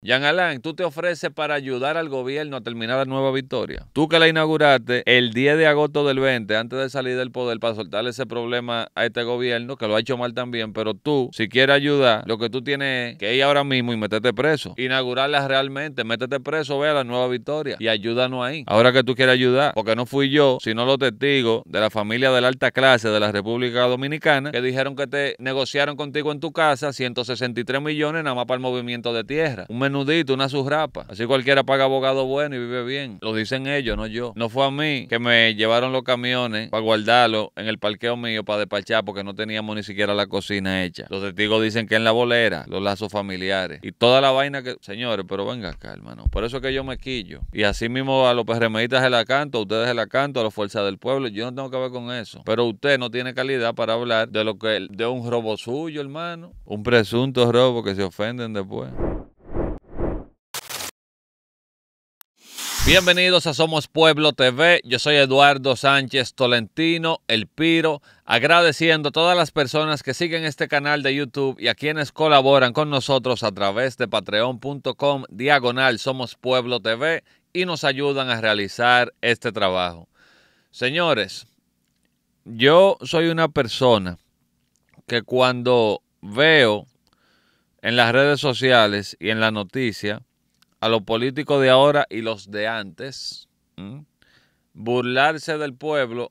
Jean Alain, tú te ofreces para ayudar al gobierno a terminar la nueva victoria. Tú que la inauguraste el 10 de agosto del 20, antes de salir del poder, para soltarle ese problema a este gobierno, que lo ha hecho mal también, pero tú, si quieres ayudar, lo que tú tienes que ir ahora mismo y meterte preso. Inaugurarla realmente, métete preso, ve a la nueva victoria y ayúdanos ahí. Ahora que tú quieres ayudar, porque no fui yo, sino los testigos de la familia de la alta clase de la República Dominicana, que dijeron que te negociaron contigo en tu casa 163 millones nada más para el movimiento de tierra. Un nudito una surrapa. Así cualquiera paga abogado bueno y vive bien. Lo dicen ellos, no yo. No fue a mí que me llevaron los camiones para guardarlo en el parqueo mío para despachar porque no teníamos ni siquiera la cocina hecha. Los testigos dicen que en la bolera, los lazos familiares y toda la vaina que... Señores, pero venga acá, hermano. Por eso es que yo me quillo. Y así mismo a los perremeditas se la canto, a ustedes se la canto, a la fuerzas del pueblo. Yo no tengo que ver con eso. Pero usted no tiene calidad para hablar de lo que de un robo suyo, hermano. Un presunto robo que se ofenden después. Bienvenidos a Somos Pueblo TV. Yo soy Eduardo Sánchez Tolentino, El Piro, agradeciendo a todas las personas que siguen este canal de YouTube y a quienes colaboran con nosotros a través de patreon.com diagonal Somos Pueblo TV y nos ayudan a realizar este trabajo. Señores, yo soy una persona que cuando veo en las redes sociales y en la noticia a los políticos de ahora y los de antes, burlarse del pueblo,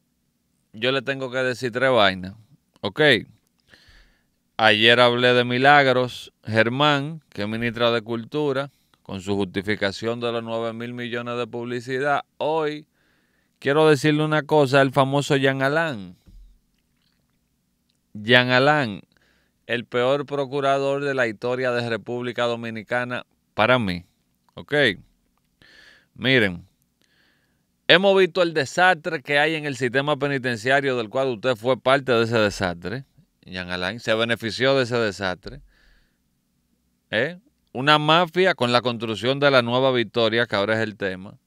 yo le tengo que decir tres vainas. Ok. Ayer hablé de Milagros Germán, que es ministra de Cultura, con su justificación de los 9 mil millones de publicidad. Hoy quiero decirle una cosa al famoso Jean Alain. Jean Alain, el peor procurador de la historia de República Dominicana para mí. Ok. Miren, hemos visto el desastre que hay en el sistema penitenciario del cual usted fue parte de ese desastre. Jean Alain se benefició de ese desastre. ¿Eh? Una mafia con la construcción de la nueva victoria, que ahora es el tema.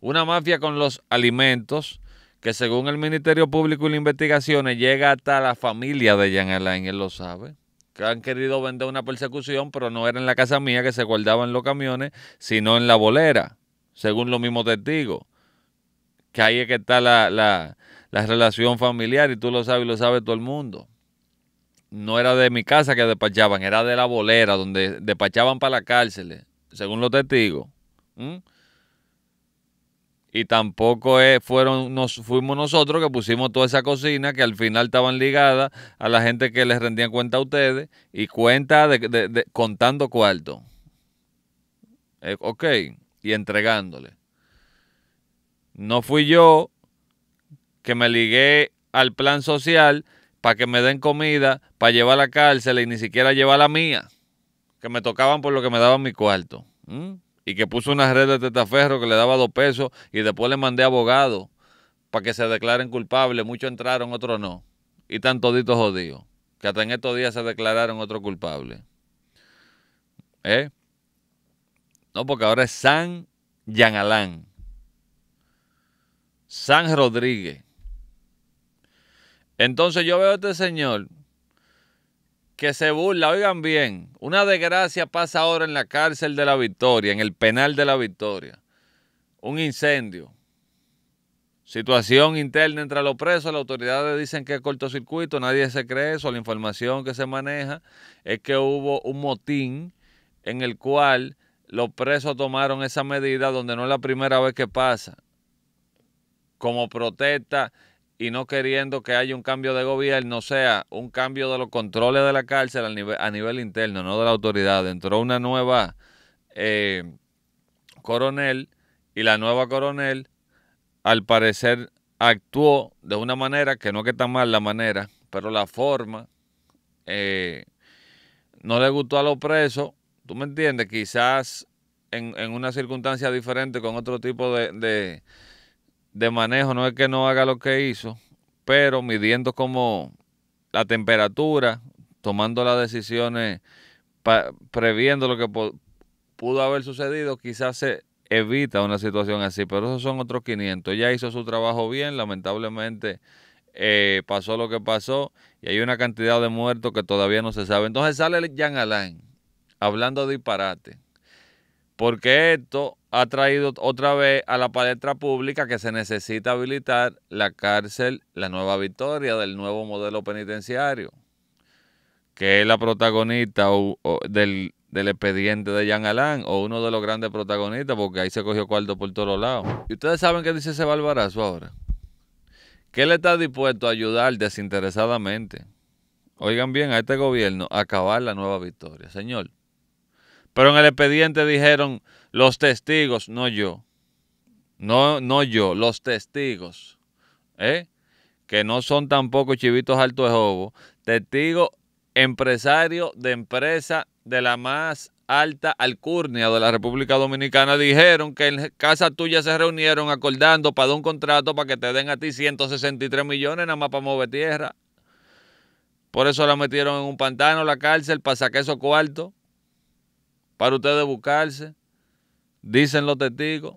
Una mafia con los alimentos, que según el Ministerio Público y las investigaciones llega hasta la familia de Jean Alain, él lo sabe que han querido vender una persecución, pero no era en la casa mía que se guardaban los camiones, sino en la bolera, según los mismos testigos. Que ahí es que está la, la, relación familiar y tú lo sabes y lo sabe todo el mundo. No era de mi casa que despachaban, era de la bolera, donde despachaban para la cárcel, según los testigos y tampoco eh, fueron nos, fuimos nosotros que pusimos toda esa cocina que al final estaban ligadas a la gente que les rendían cuenta a ustedes y cuenta de, contando cuarto. Eh, ok, y entregándole. No fui yo que me ligué al plan social para que me den comida, para llevar a la cárcel y ni siquiera llevar la mía, que me tocaban por lo que me daban mi cuarto y que puso una red de tetaferro que le daba dos pesos y después le mandé abogado para que se declaren culpables. Muchos entraron, otros no. Y están toditos jodidos. Que hasta en estos días se declararon otros culpables. ¿Eh? No, porque ahora es San Yanalán. San Rodríguez. Entonces yo veo a este señor que se burla, oigan bien, una desgracia pasa ahora en la cárcel de la Victoria, en el penal de la Victoria. Un incendio. Situación interna entre los presos, las autoridades dicen que es cortocircuito, nadie se cree eso, la información que se maneja es que hubo un motín en el cual los presos tomaron esa medida donde no es la primera vez que pasa, como protesta y no queriendo que haya un cambio de gobierno, sea, un cambio de los controles de la cárcel a nivel, a nivel interno, no de la autoridad. Entró una nueva eh, coronel y la nueva coronel, al parecer, actuó de una manera que no que está mal la manera, pero la forma eh, no le gustó a los presos. ¿Tú me entiendes? Quizás en, una circunstancia diferente, con otro tipo de de manejo no es que no haga lo que hizo, pero midiendo como la temperatura, tomando las decisiones, previendo lo que pudo haber sucedido, quizás se evita una situación así, pero esos son otros 500. Ella hizo su trabajo bien, lamentablemente eh, pasó lo que pasó y hay una cantidad de muertos que todavía no se sabe. Entonces sale Jean Alain hablando de disparate porque esto ha traído otra vez a la palestra pública que se necesita habilitar la cárcel, la nueva victoria del nuevo modelo penitenciario, que es la protagonista del, expediente de Jean Alain, o uno de los grandes protagonistas, porque ahí se cogió cuarto por todos lados. ¿Y ustedes saben qué dice ese barbarazo ahora? que le está dispuesto a ayudar desinteresadamente, oigan bien, a este gobierno a acabar la nueva victoria. Señor, pero en el expediente dijeron los testigos, no yo. No, no yo, los testigos. ¿eh? Que no son tampoco chivitos alto de jobo. Testigos empresarios de empresa de la más alta alcurnia de la República Dominicana dijeron que en casa tuya se reunieron acordando para un contrato para que te den a ti 163 millones nada más para mover tierra. Por eso la metieron en un pantano, la cárcel, para sacar esos cuartos para ustedes buscarse, dicen los testigos,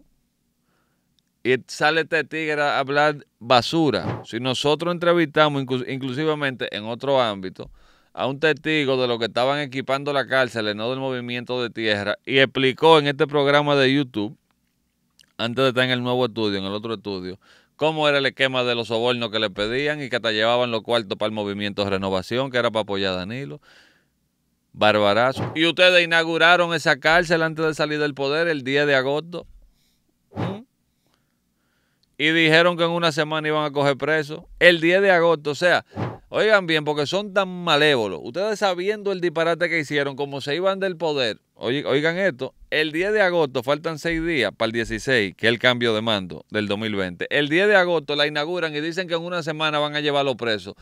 y sale testigo tigre a hablar basura. Si nosotros entrevistamos inclusivamente en otro ámbito a un testigo de lo que estaban equipando la cárcel, no del movimiento de tierra, y explicó en este programa de YouTube, antes de estar en el nuevo estudio, en el otro estudio, cómo era el esquema de los sobornos que le pedían y que hasta llevaban los cuartos para el movimiento de renovación, que era para apoyar a Danilo barbarazo. Y ustedes inauguraron esa cárcel antes de salir del poder el 10 de agosto. Y dijeron que en una semana iban a coger presos. El 10 de agosto, o sea, oigan bien, porque son tan malévolos. Ustedes sabiendo el disparate que hicieron, como se iban del poder, oigan esto, el 10 de agosto, faltan seis días para el 16, que es el cambio de mando del 2020. El 10 de agosto la inauguran y dicen que en una semana van a llevarlo preso.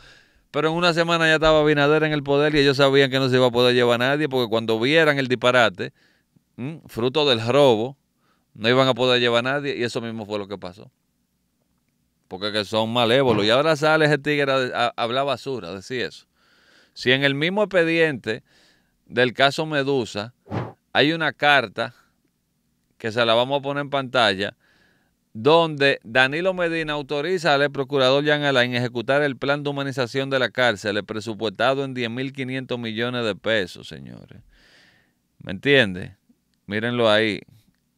Pero en una semana ya estaba Binader en el poder y ellos sabían que no se iba a poder llevar a nadie porque cuando vieran el disparate, mm, fruto del robo, no iban a poder llevar a nadie y eso mismo fue lo que pasó. Porque que son malévolos. Y ahora sale ese tigre habla basura, decir eso. Si en el mismo expediente del caso Medusa hay una carta que se la vamos a poner en pantalla donde Danilo Medina autoriza al procurador Jean Alain ejecutar el plan de humanización de la cárcel, presupuestado en 10.500 millones de pesos, señores. ¿Me entiende? Mírenlo ahí.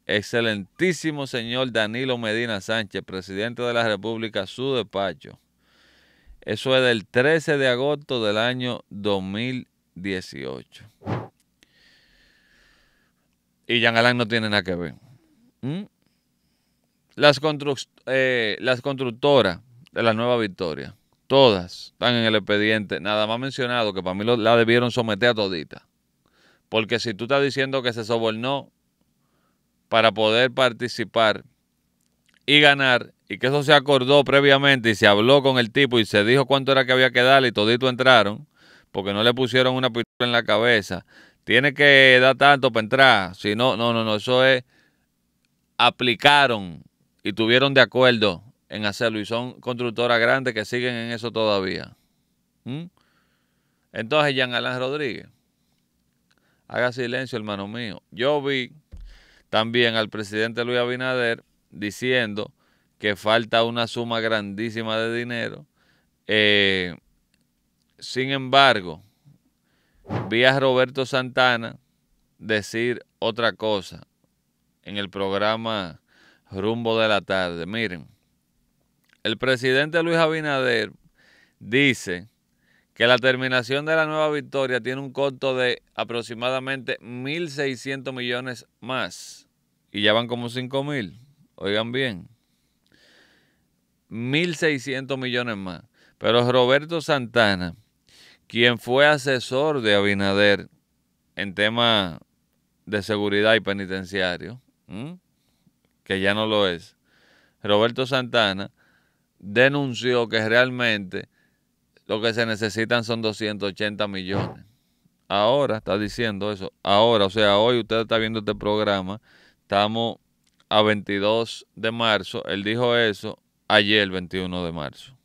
Excelentísimo señor Danilo Medina Sánchez, presidente de la República, su despacho. Eso es del 13 de agosto del año 2018. Y Jean Alain no tiene nada que ver. ¿Mm? Las, eh, las constructoras de la nueva victoria, todas están en el expediente, nada más mencionado, que para mí la debieron someter a todita. Porque si tú estás diciendo que se sobornó para poder participar y ganar, y que eso se acordó previamente y se habló con el tipo y se dijo cuánto era que había que darle y todito entraron, porque no le pusieron una pistola en la cabeza. Tiene que dar tanto para entrar. Si no, no, no, no, eso es aplicaron y tuvieron de acuerdo en hacerlo y son constructoras grandes que siguen en eso todavía. ¿Mm? Entonces, Jean Alain Rodríguez, haga silencio, hermano mío. Yo vi también al presidente Luis Abinader diciendo que falta una suma grandísima de dinero. Eh, sin embargo, vi a Roberto Santana decir otra cosa en el programa rumbo de la tarde. Miren, el presidente Luis Abinader dice que la terminación de la nueva victoria tiene un costo de aproximadamente 1.600 millones más. Y ya van como 5.000. Oigan bien. 1.600 millones más. Pero Roberto Santana, quien fue asesor de Abinader en temas de seguridad y penitenciario, que ya no lo es, Roberto Santana denunció que realmente lo que se necesitan son 280 millones. Ahora está diciendo eso. Ahora, o sea, hoy usted está viendo este programa. Estamos a 22 de marzo. Él dijo eso ayer, 21 de marzo.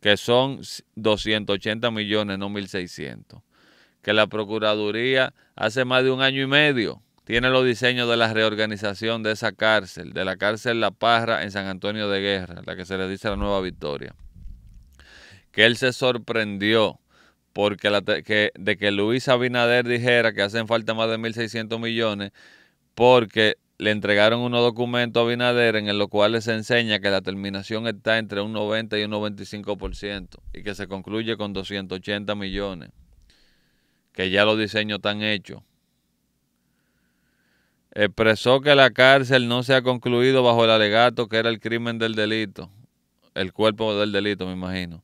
Que son 280 millones, no 1.600. Que la Procuraduría hace más de un año y medio tiene los diseños de la reorganización de esa cárcel, de la cárcel La Parra en San Antonio de Guerra, la que se le dice la Nueva Victoria. Que él se sorprendió porque de que Luis Abinader dijera que hacen falta más de 1.600 millones porque le entregaron unos documentos a Abinader en los cuales se enseña que la terminación está entre un 90 y un 95% y que se concluye con 280 millones, que ya los diseños están hechos expresó que la cárcel no se ha concluido bajo el alegato que era el crimen del delito, el cuerpo del delito, me imagino.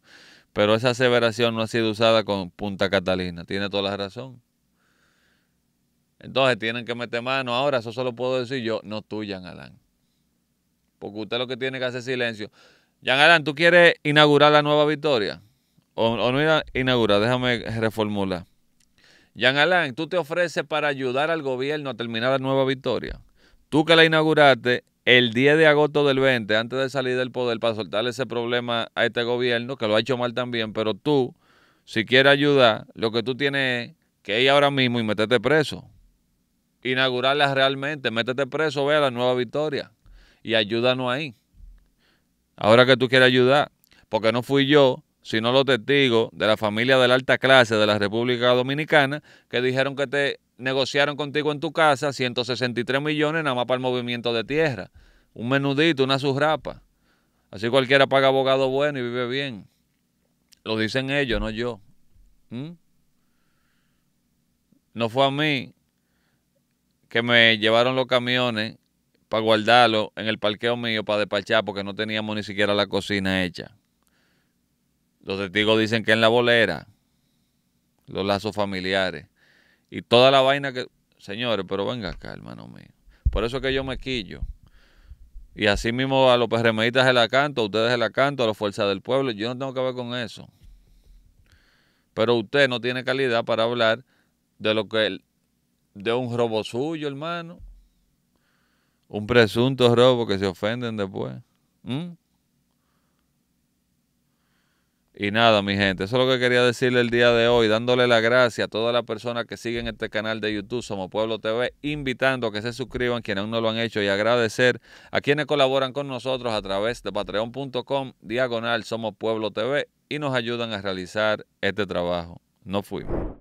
Pero esa aseveración no ha sido usada con Punta Catalina. Tiene toda la razón. Entonces tienen que meter mano. Ahora, eso solo puedo decir yo, no tú, Jean Alán, Porque usted lo que tiene que hacer es silencio. Jan Alán, ¿tú quieres inaugurar la nueva victoria? O, o no inaugurar, déjame reformular. Jean Alain, tú te ofreces para ayudar al gobierno a terminar la nueva victoria. Tú que la inauguraste el 10 de agosto del 20, antes de salir del poder, para soltarle ese problema a este gobierno, que lo ha hecho mal también, pero tú, si quieres ayudar, lo que tú tienes es que ir ahora mismo y meterte preso. Inaugurarla realmente, métete preso, ve a la nueva victoria y ayúdanos ahí. Ahora que tú quieres ayudar, porque no fui yo sino los testigos de la familia de la alta clase de la República Dominicana, que dijeron que te negociaron contigo en tu casa 163 millones nada más para el movimiento de tierra. Un menudito, una surrapa. Así cualquiera paga abogado bueno y vive bien. Lo dicen ellos, no yo. ¿Mm? No fue a mí que me llevaron los camiones para guardarlos en el parqueo mío para despachar porque no teníamos ni siquiera la cocina hecha. Los testigos dicen que en la bolera, los lazos familiares y toda la vaina que... Señores, pero venga acá, hermano mío. Por eso es que yo me quillo. Y así mismo a los perremeditas se la canto, a ustedes se la canto, a la fuerzas del pueblo. Yo no tengo que ver con eso. Pero usted no tiene calidad para hablar de lo que de un robo suyo, hermano. Un presunto robo que se ofenden después. ¿Mm? Y nada, mi gente, eso es lo que quería decirle el día de hoy, dándole la gracia a todas las personas que siguen este canal de YouTube Somos Pueblo TV, invitando a que se suscriban quienes aún no lo han hecho y agradecer a quienes colaboran con nosotros a través de patreon.com diagonal Somos Pueblo TV y nos ayudan a realizar este trabajo. No fuimos.